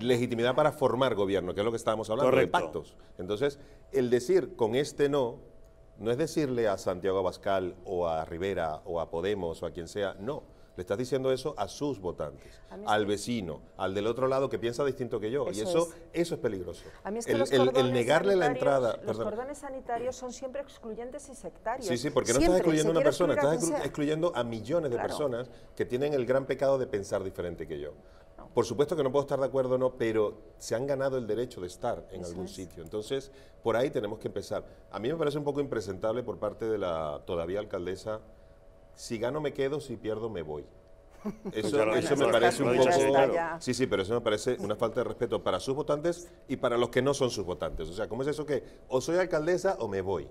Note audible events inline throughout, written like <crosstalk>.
Legitimidad. para formar gobierno, que es lo que estábamos hablando, de pactos. Entonces, el decir con este no, no es decirle a Santiago Abascal o a Rivera o a Podemos o a quien sea, no le estás diciendo eso a sus votantes, al vecino, al del otro lado que piensa distinto que yo. y eso es, eso es peligroso. el, los negarle la entrada. Los cordones sanitarios son siempre excluyentes y sectarios. Sí, sí, porque no estás excluyendo a una persona, estás excluyendo a millones de personas que tienen el gran pecado de pensar diferente que yo. Por supuesto que no puedo estar de acuerdo o no, pero se han ganado el derecho de estar en algún sitio. Entonces, por ahí tenemos que empezar. A mí me parece un poco impresentable por parte de la todavía alcaldesa si gano me quedo, si pierdo me voy. <laughs> Eso, me parece un poco. Sí, sí, pero eso me parece una falta de respeto para sus votantes y para los que no son sus votantes. O sea, ¿cómo es eso que o soy alcaldesa o me voy?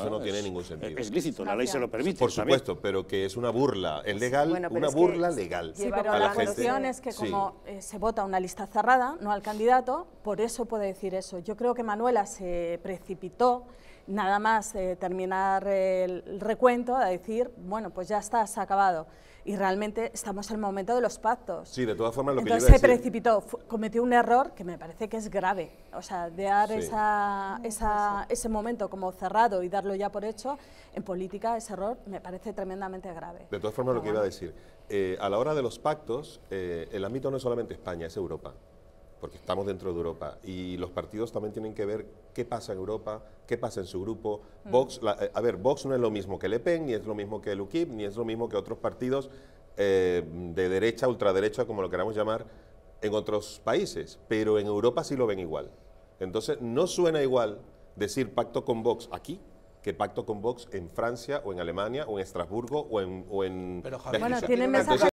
Eso no tiene ningún sentido. Es Explícito, la ley se lo permite. Por supuesto, pero que es una burla. Es pues, legal, una burla legal. Sí, pero la, la cuestión es que como eh, se vota una lista cerrada, no al candidato, por eso puede decir eso. Yo creo que Manuela se precipitó nada más eh, terminar el recuento a decir, bueno, pues ya está, se ha acabado. Y realmente estamos en el momento de los pactos. Sí, de todas formas lo Entonces se precipitó, cometió un error que me parece que es grave. O sea, de dar ese momento como cerrado y dar ya por hecho, en política ese error me parece tremendamente grave. De todas formas, lo que iba a decir, eh, a la hora de los pactos, eh, el ámbito no es solamente España, es Europa porque estamos dentro de Europa y los partidos también tienen que ver qué pasa en Europa, qué pasa en su grupo. Mm. Vox, eh, a ver, Vox no es lo mismo que Le Pen, ni es lo mismo que el UKIP, ni es lo mismo que otros partidos de derecha, ultraderecha, como lo queramos llamar, en otros países, pero en Europa sí lo ven igual. Entonces, no suena igual decir pacto con Vox aquí que pacto con Vox en Francia o en Alemania o en Estrasburgo o en... Pero bueno, tiene